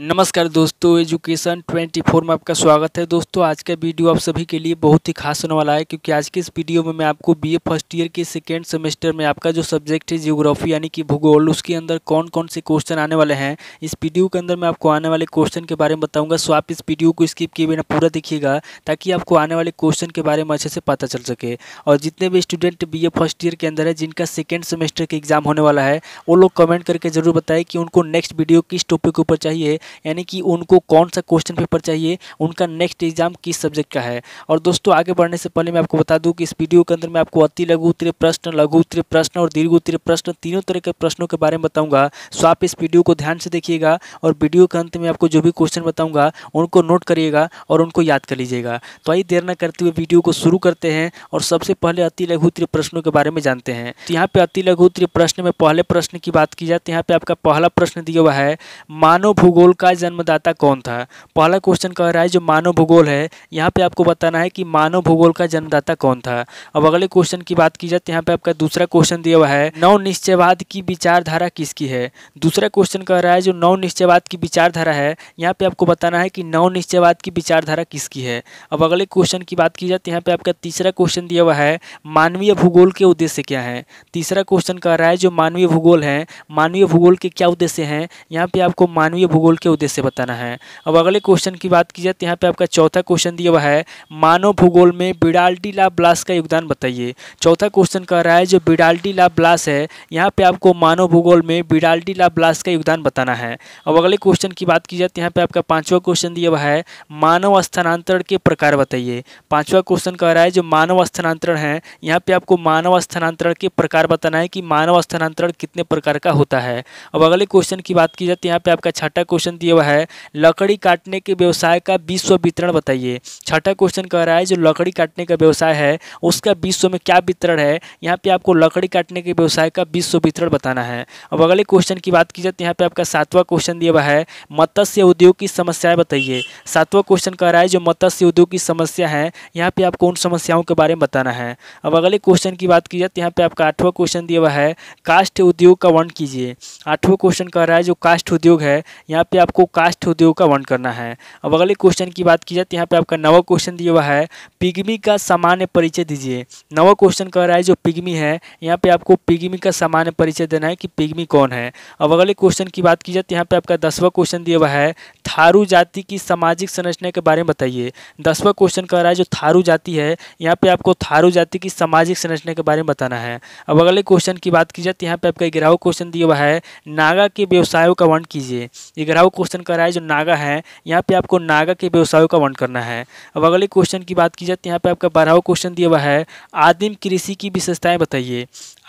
नमस्कार दोस्तों एजुकेशन 24 में आपका स्वागत है दोस्तों आज का वीडियो आप सभी के लिए बहुत ही खास होने वाला है क्योंकि आज के इस वीडियो में मैं आपको बीए फर्स्ट ईयर के सेकेंड सेमेस्टर में आपका जो सब्जेक्ट है जियोग्राफी यानी कि भूगोल उसके अंदर कौन कौन से क्वेश्चन आने वाले हैं इस वीडियो के अंदर मैं आपको आने वाले क्वेश्चन के बारे में बताऊँगा सो आप इस वीडियो को स्किप किए बिना पूरा देखिएगा ताकि आपको आने वाले क्वेश्चन के बारे में अच्छे से पता चल सके और जितने भी स्टूडेंट बी फर्स्ट ईयर के अंदर है जिनका सेकेंड सेमेस्टर का एग्जाम होने वाला है वो लोग कमेंट करके ज़रूर बताएँ कि उनको नेक्स्ट वीडियो किस टॉपिक के ऊपर चाहिए यानी कि उनको कौन सा क्वेश्चन पेपर चाहिए उनका नेक्स्ट एग्जाम किस सब्जेक्ट का है और दोस्तों आगे बढ़ने से पहले मैं आपको बता दूँ कि इस वीडियो के अंदर मैं आपको अति लघु उत्तरीय प्रश्न लघु उत्तरीय प्रश्न और दीर्घ उत्तरीय प्रश्न तीनों तरह के प्रश्नों के बारे में बताऊँगा सो आप इस वीडियो को ध्यान से देखिएगा और वीडियो के अंत में आपको जो भी क्वेश्चन बताऊँगा उनको नोट करिएगा और उनको याद कर लीजिएगा तो आइए देर न करते हुए वीडियो को शुरू करते हैं और सबसे पहले अति लघु त्रिय प्रश्नों के बारे में जानते हैं तो यहाँ पे अति लघु त्रिय प्रश्न में पहले प्रश्न की बात की जाए तो यहाँ पे आपका पहला प्रश्न दिया हुआ है मानव भूगोल का जन्मदाता कौन था पहला क्वेश्चन कह रहा है जो मानव भूगोल है यहाँ पे आपको बताना है कि मानव भूगोल का जन्मदाता कौन था अब अगले क्वेश्चन की बात की जाए तो यहाँ पे आपका दूसरा क्वेश्चन दिया हुआ है नव निश्चयवाद की विचारधारा किसकी है दूसरा क्वेश्चन कह रहा है जो नव निश्चयवाद की विचारधारा है यहाँ पे आपको बताना है कि नव निश्चयवाद की विचारधारा किसकी है अब अगले क्वेश्चन की बात की जाए तो यहाँ पे आपका तीसरा क्वेश्चन दिया हुआ है मानवीय भूगोल के उद्देश्य क्या है तीसरा क्वेश्चन कह रहा है जो मानवीय भूगोल है मानवीय भूगोल के क्या उद्देश्य हैं यहाँ पे आपको मानवीय भूगोल के उद्देश्य बताना है अब अगले क्वेश्चन की बात की जाए तो यहाँ पे आपका चौथा क्वेश्चन दिया हुआ है मानव भूगोल में बिडाल्टी ला ब्लास का योगदान बताइए चौथा क्वेश्चन कह रहा है जो बिडाल्टी ला ब्लास है यहाँ पे आपको मानव भूगोल में बिडाल्टी ला ब्लास का योगदान बताना है अब अगले क्वेश्चन की बात की जाए तो यहाँ पे आपका पांचवा क्वेश्चन दिया हुआ है मानव स्थानांतरण के प्रकार बताइए पांचवा क्वेश्चन कह रहा है जो मानव स्थानांतरण है यहाँ पे आपको मानव स्थानांतरण के प्रकार बताना है कि मानव स्थानांतरण कितने प्रकार का होता है अब अगले क्वेश्चन की बात की जाए तो यहाँ पे आपका छठा क्वेश्चन क्वेश्चन दिया हुआ है लकड़ी काटने के व्यवसाय का विश्व वितरण बताइए छठा क्वेश्चन कह रहा है जो लकड़ी काटने का व्यवसाय है उसका विश्व में क्या वितरण है यहाँ पे आपको लकड़ी काटने के व्यवसाय का विश्व वितरण बताना है अब अगले क्वेश्चन की बात की जाए तो यहाँ पे आपका सातवा क्वेश्चन दिया हुआ है मत्स्य उद्योग की समस्याएं बताइए सातवा क्वेश्चन कह रहा है जो मत्स्य उद्योग की समस्या है यहाँ पे आपको उन समस्याओं के बारे में बताना है अब अगले क्वेश्चन की बात की जाए तो यहाँ पे आपका आठवा क्वेश्चन दिया हुआ है कास्ट उद्योग का वर्ण कीजिए आठवा क्वेश्चन कह रहा है जो कास्ट उद्योग है यहाँ पे आपको कास्ट उद्योग का वर्ण करना है अब अगले क्वेश्चन की बात की जाए तो यहाँ पे आपका नवा क्वेश्चन दिया हुआ है पिगमी का सामान्य परिचय दीजिए नवा क्वेश्चन कह रहा है जो पिगमी है यहाँ पे आपको पिगमी का सामान्य परिचय देना है कि पिगमी कौन है अब अगले क्वेश्चन की बात की जाए तो यहाँ पे आपका दसवा क्वेश्चन दिया हुआ है थारू जाति की सामाजिक संरचना के बारे में बताइए दसवा क्वेश्चन कह रहा है जो थारू जाति है यहाँ पे आपको थारू जाति की सामाजिक संरचना के बारे में बताना है अब अगले क्वेश्चन की बात की जाए तो यहाँ पे आपका ग्यारहवा क्वेश्चन दिया हुआ है नागा के व्यवसायों का वर्ण कीजिए ग्यारहवा नौ क्वेश्चन कर रहा है जो नागा है यहाँ पे आपको नागा के व्यवसायों का वर्ण करना है अब अगले क्वेश्चन की बात की जाए तो यहाँ पे आपका बारहवा क्वेश्चन दिया हुआ है आदिम कृषि की विशेषताएं बताइए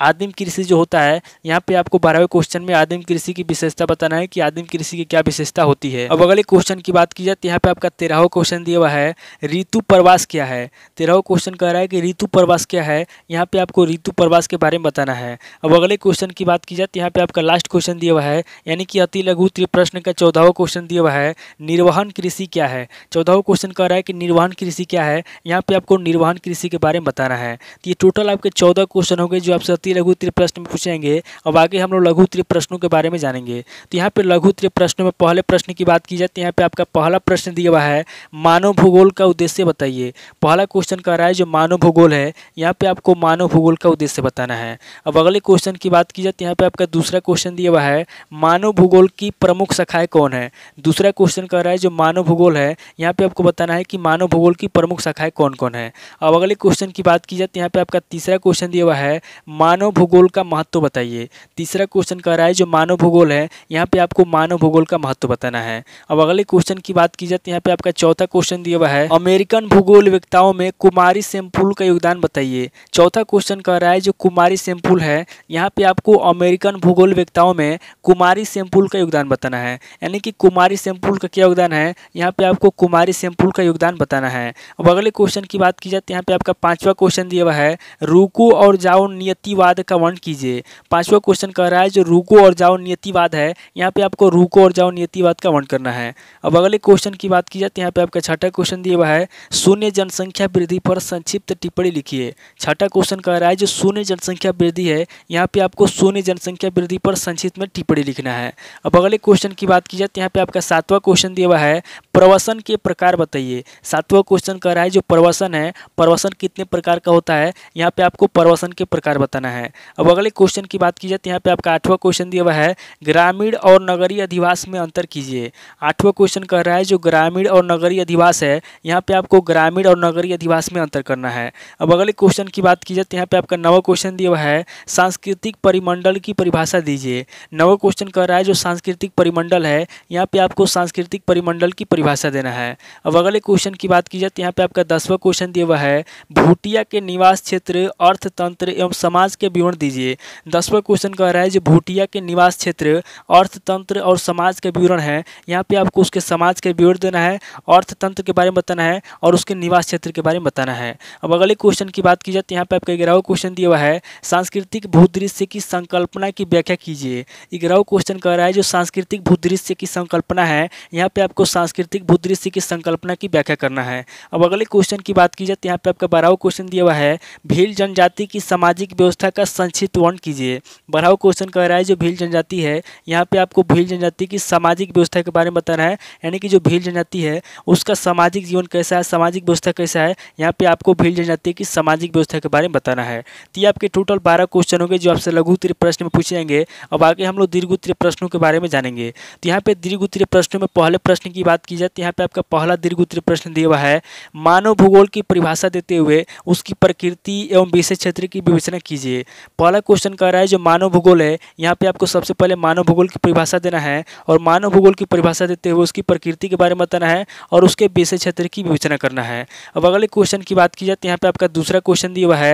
आदिम कृषि जो होता है यहाँ पे आपको बारहवें क्वेश्चन में आदिम कृषि की विशेषता बताना है कि आदिम कृषि की क्या विशेषता होती है अब अगले क्वेश्चन की बात की जाए तो यहाँ पे आपका तेरहवा क्वेश्चन दिया हुआ है ऋतु प्रवास क्या है तेरहवा क्वेश्चन कह रहा है कि ऋतु प्रवास क्या है यहाँ पे आपको ऋतु प्रवास के बारे में बताना है अब अगले क्वेश्चन की बात की जाए तो यहाँ पे आपका लास्ट क्वेश्चन दिया हुआ है यानी कि अति लघु त्रिप्रश्न का चौदहवा क्वेश्चन दिया हुआ है निर्वहन कृषि क्या है चौदहवा क्वेश्चन कह रहा है कि निर्वहन कृषि क्या है यहाँ पे आपको निर्वहन कृषि के बारे में बताना है तो ये टोटल आपके चौदह क्वेश्चन होंगे जो आपसे अति लघु त्रि प्रश्न में पूछेंगे अब आगे हम लोग लघु त्रि प्रश्नों के बारे में जानेंगे तो यहाँ पर लघु त्रि प्रश्नों में पहले प्रश्न की बात की जाए तो यहाँ पर आपका पहला प्रश्न दिया हुआ है मानव भूगोल का उद्देश्य बताइए पहला क्वेश्चन कह रहा है जो मानव भूगोल है यहाँ पर आपको मानव भूगोल का उद्देश्य बताना है अब अगले क्वेश्चन की बात की जाए तो यहाँ पर आपका दूसरा क्वेश्चन दिया हुआ है मानव भूगोल की प्रमुख शाखाएं कौन है दूसरा क्वेश्चन कह रहा है जो मानव भूगोल है यहाँ पे आपको बताना है कि मानव भूगोल की प्रमुख शाखाएं कौन कौन है अब अगले क्वेश्चन की बात की जाए तो यहाँ पे आपका तीसरा क्वेश्चन दिया हुआ है मानव भूगोल का महत्व बताइए तीसरा क्वेश्चन कह रहा है जो मानव भूगोल है यहाँ पे आपको मानव भूगोल का महत्व बताना है अब अगले क्वेश्चन की बात की जाए तो यहाँ पे आपका चौथा क्वेश्चन दिया हुआ है अमेरिकन भूगोल व्यक्ताओं में कुमारी सेम्पुल का योगदान बताइए चौथा क्वेश्चन कह रहा है जो कुमारी सेम्पुल है यहाँ पे आपको अमेरिकन भूगोल व्यक्ताओं में कुमारी सेम्पुल का योगदान बताना है यानी कि कुमारी सेम्पुल का क्या योगदान है यहाँ पे आपको कुमारी सेम्पुल का योगदान बताना है अब अगले क्वेश्चन की बात की जाए तो यहाँ पे आपका पांचवा क्वेश्चन दिया हुआ है रुको और जाओ नियतिवाद का वर्ण कीजिए पांचवा क्वेश्चन कह रहा है जो रुको और जाओ नियतिवाद है यहाँ पे आपको रुको और जाओ नियतिवाद का वर्ण करना है अब अगले क्वेश्चन की बात की जाए तो यहाँ पे आपका छठा क्वेश्चन दिया हुआ है शून्य जनसंख्या वृद्धि पर संक्षिप्त टिप्पणी लिखिए छठा क्वेश्चन कह रहा है जो शून्य जनसंख्या वृद्धि है यहाँ पे आपको शून्य जनसंख्या वृद्धि पर संक्षिप्त में टिप्पणी लिखना है अब अगले क्वेश्चन की बात की नतीजत यहाँ पे आपका सातवां क्वेश्चन दिया हुआ है प्रवसन के प्रकार बताइए सातवां क्वेश्चन कह रहा है जो प्रवसन है प्रवसन कितने प्रकार का होता है यहाँ पे आपको प्रवसन के प्रकार बताना है अब अगले क्वेश्चन की बात की जाए तो यहाँ पे आपका आठवां क्वेश्चन दिया हुआ है ग्रामीण और नगरीय अधिवास में अंतर कीजिए आठवां क्वेश्चन कह रहा है जो ग्रामीण और नगरीय अधिवास है यहाँ पे आपको ग्रामीण और नगरीय अधिवास में अंतर करना है अब अगले क्वेश्चन की बात की जाए तो यहाँ पे आपका नवा क्वेश्चन दिया हुआ है सांस्कृतिक परिमंडल की परिभाषा दीजिए नवा क्वेश्चन कह रहा है जो सांस्कृतिक परिमंडल है यहाँ पे आपको सांस्कृतिक परिमंडल की परिभाषा परिभाषा देना है अब अगले क्वेश्चन की बात की जाए तो यहाँ पे आपका दसवां क्वेश्चन दिया हुआ है भूटिया के निवास क्षेत्र अर्थतंत्र एवं समाज के विवरण दीजिए दसवां क्वेश्चन कह रहा है जो भूटिया के निवास क्षेत्र अर्थतंत्र और समाज का विवरण है यहाँ पे आपको उसके समाज का विवरण देना है अर्थतंत्र के बारे में बताना है और उसके निवास क्षेत्र के बारे में बताना है अब अगले क्वेश्चन की बात की जाए तो यहाँ पे आपका ग्यारहवा क्वेश्चन दिया हुआ है सांस्कृतिक भूदृश्य की संकल्पना की व्याख्या कीजिए ग्यारह क्वेश्चन कह रहा है जो सांस्कृतिक भूदृश्य की संकल्पना है यहाँ पे आपको सांस्कृतिक आर्थिक भूदृश्य की संकल्पना की व्याख्या करना है अब अगले क्वेश्चन की बात की जाए तो यहाँ पे आपका बारहवा क्वेश्चन दिया हुआ है भील जनजाति की सामाजिक व्यवस्था का संक्षिप्त वर्ण कीजिए बारहवा क्वेश्चन कह रहा है जो भील जनजाति है यहाँ पे आपको भील जनजाति की सामाजिक व्यवस्था के बारे में बताना है यानी कि जो भील जनजाति है उसका सामाजिक जीवन कैसा है सामाजिक व्यवस्था कैसा है यहाँ पे आपको भील जनजाति की सामाजिक व्यवस्था के बारे में बताना है तो ये आपके टोटल बारह क्वेश्चन होंगे जो आपसे लघु उत्तरीय प्रश्न में पूछे जाएंगे अब आगे हम लोग दीर्घ उत्तरीय प्रश्नों के बारे में जानेंगे तो यहाँ पे दीर्घ उत्तरीय प्रश्नों में पहले प्रश्न की बात की जाती है यहाँ पे आपका पहला दीर्घ उत्तरी प्रश्न दिया हुआ है मानव भूगोल की परिभाषा देते हुए उसकी प्रकृति एवं विषय क्षेत्र की विवेचना कीजिए पहला क्वेश्चन कह रहा है जो मानव भूगोल है यहाँ पे आपको सबसे पहले मानव भूगोल की परिभाषा देना है और मानव भूगोल की परिभाषा देते हुए उसकी प्रकृति के बारे में बताना है और उसके विषय क्षेत्र की विवेचना करना है अब अगले क्वेश्चन की बात की जाती तो है यहाँ पे आपका दूसरा क्वेश्चन दिया हुआ है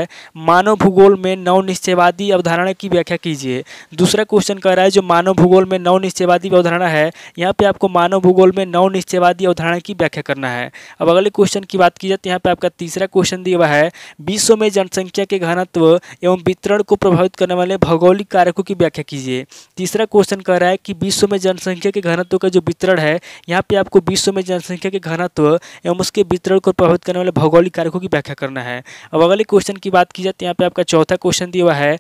मानव भूगोल में नव निश्चयवादी अवधारणा की व्याख्या कीजिए दूसरा क्वेश्चन कह रहा है जो मानव भूगोल में नव निश्चयवादी अवधारणा है यहाँ पे आपको मानव भूगोल में नव निश्चय सेवादी अवधारणा की व्याख्या करना है अब अगले क्वेश्चन की बात की जाए तो यहाँ पर आपका तीसरा क्वेश्चन दिया हुआ है विश्व में जनसंख्या के घनत्व एवं वितरण को प्रभावित करने वाले भौगोलिक कारकों की व्याख्या कीजिए तीसरा क्वेश्चन कह रहा है कि विश्व में जनसंख्या के घनत्व का जो वितरण है यहाँ पर आपको विश्व में जनसंख्या के घनत्व एवं उसके वितरण को प्रभावित करने वाले भौगोलिक कारकों की व्याख्या करना है अब अगले क्वेश्चन की बात की जाए तो यहाँ पर आपका चौथा क्वेश्चन दिया हुआ है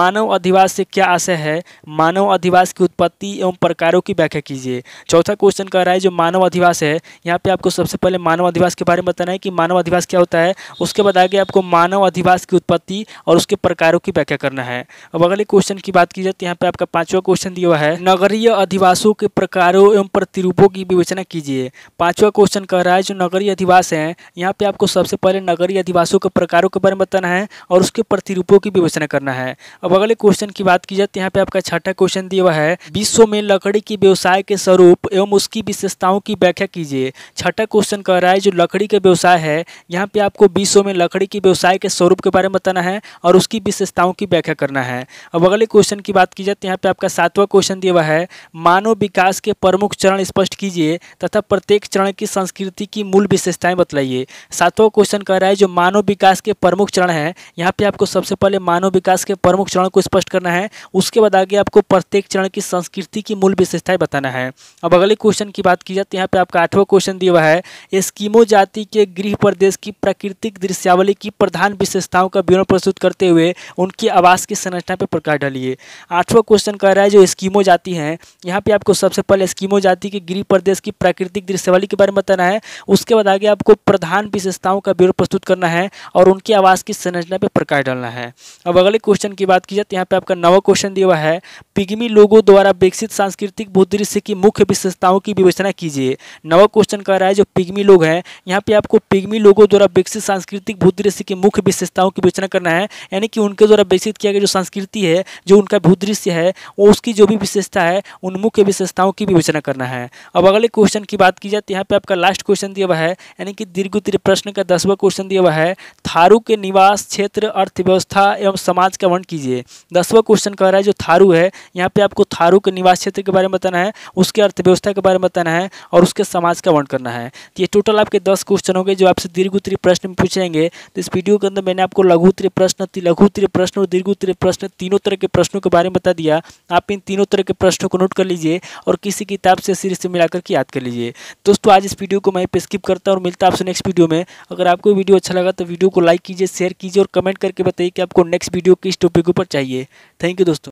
मानव अधिवास से क्या आशय है मानव अधिवास की उत्पत्ति एवं प्रकारों की व्याख्या कीजिए चौथा क्वेश्चन कह रहा है जो मानव मानवाधिवास है यहाँ पे आपको सबसे पहले मानव अधिवास के बारे में बताना है कि मानव अधिवास क्या होता है उसके बाद आगे आपको मानव अधिवास की उत्पत्ति और उसके प्रकारों की व्याख्या करना है अब अगले क्वेश्चन की बात की जाए तो यहाँ पे आपका पांचवा क्वेश्चन दिया हुआ है नगरीय अधिवासों के प्रकारों एवं प्रतिरूपों की विवेचना कीजिए पांचवा क्वेश्चन कह रहा है जो नगरीय अधिवास है यहाँ पे आपको सबसे पहले नगरीय अधिवासों के प्रकारों के बारे में बताना है और उसके प्रतिरूपों की विवेचना करना है अब अगले क्वेश्चन की बात की जाए तो यहाँ पे आपका छठा क्वेश्चन दिया हुआ है विश्व में लकड़ी की व्यवसाय के स्वरूप एवं उसकी विशेषताओं की व्याख्या कीजिए छठा क्वेश्चन कह रहा है जो लकड़ी का व्यवसाय है यहाँ पे आपको विश्व में लकड़ी के व्यवसाय के स्वरूप के बारे में बताना है और उसकी विशेषताओं की व्याख्या करना है अब अगले क्वेश्चन की बात की जाए तो यहाँ पे आपका सातवां क्वेश्चन दिया हुआ है मानव विकास के प्रमुख चरण स्पष्ट कीजिए तथा प्रत्येक चरण की संस्कृति की मूल विशेषताएं बतलाइए सातवां क्वेश्चन कह रहा है जो मानव विकास के प्रमुख चरण है यहाँ पे आपको सबसे पहले मानव विकास के प्रमुख चरण को स्पष्ट करना है उसके बाद आगे आपको प्रत्येक चरण की संस्कृति की मूल विशेषताएं बताना है अब अगले क्वेश्चन की बात की जाए तो यहाँ पे पे आपका आठवां क्वेश्चन दिया हुआ है एस्कीमो जाति के गृह प्रदेश की प्राकृतिक दृश्यावली की प्रधान विशेषताओं का विवरण प्रस्तुत करते हुए उनकी आवास की संरचना पर प्रकाश डालिए आठवां क्वेश्चन कह रहा है जो एस्किमो जाति है यहाँ पे आपको सबसे पहले एस्किमो जाति के गृह प्रदेश की प्राकृतिक दृश्यावली के बारे में बताना है उसके बाद आगे आपको प्रधान विशेषताओं का विवरण प्रस्तुत करना है और उनके आवास की संरचना पर प्रकाश डालना है अब अगले क्वेश्चन की बात की जाए तो यहाँ पे आपका नवा क्वेश्चन दिया हुआ है पिग्मी लोगों द्वारा विकसित सांस्कृतिक भूदृश्य की मुख्य विशेषताओं की विवेचना कीजिए नवा क्वेश्चन कह रहा है जो पिग्मी लोग हैं यहाँ पे आपको पिग्मी लोगों द्वारा विकसित सांस्कृतिक भूदृश्य की मुख्य विशेषताओं की विचना करना है यानी कि उनके द्वारा विकसित किया गया जो संस्कृति है जो उनका भूदृश्य है वो उसकी जो भी विशेषता है उन मुख्य विशेषताओं की विवेचना करना है अब अगले क्वेश्चन की बात की जाए तो यहाँ पे आपका लास्ट क्वेश्चन दिया हुआ है यानी कि दीर्घ प्रश्न का दसवा क्वेश्चन दिया हुआ है थारू के निवास क्षेत्र अर्थव्यवस्था एवं समाज का वर्ण कीजिए दसवा क्वेश्चन कह रहा है जो थारू है यहाँ पे आपको थारू के निवास क्षेत्र के बारे में बताना है उसके अर्थव्यवस्था के बारे में बताना है और उस उसके समाज का वर्ण करना है तो ये टोटल आपके दस क्वेश्चन होंगे जो आपसे दीर्घ उत्तरीय प्रश्न पूछेंगे तो इस वीडियो के अंदर मैंने आपको लघु उत्तरीय प्रश्न लघु उत्तरीय प्रश्न और दीर्घ उत्तरीय प्रश्न तीनों तरह के प्रश्नों के बारे में बता दिया आप इन तीनों तरह के प्रश्नों को नोट कर लीजिए और किसी किताब से सीरीज से मिलाकर के याद कर लीजिए दोस्तों आज इस वीडियो को मैं पे स्किप करता हूँ और मिलता आपसे नेक्स्ट वीडियो में अगर आपको वीडियो अच्छा लगा तो वीडियो को लाइक कीजिए शेयर कीजिए और कमेंट करके बताइए कि आपको नेक्स्ट वीडियो किस टॉपिक ऊपर चाहिए थैंक यू दोस्तों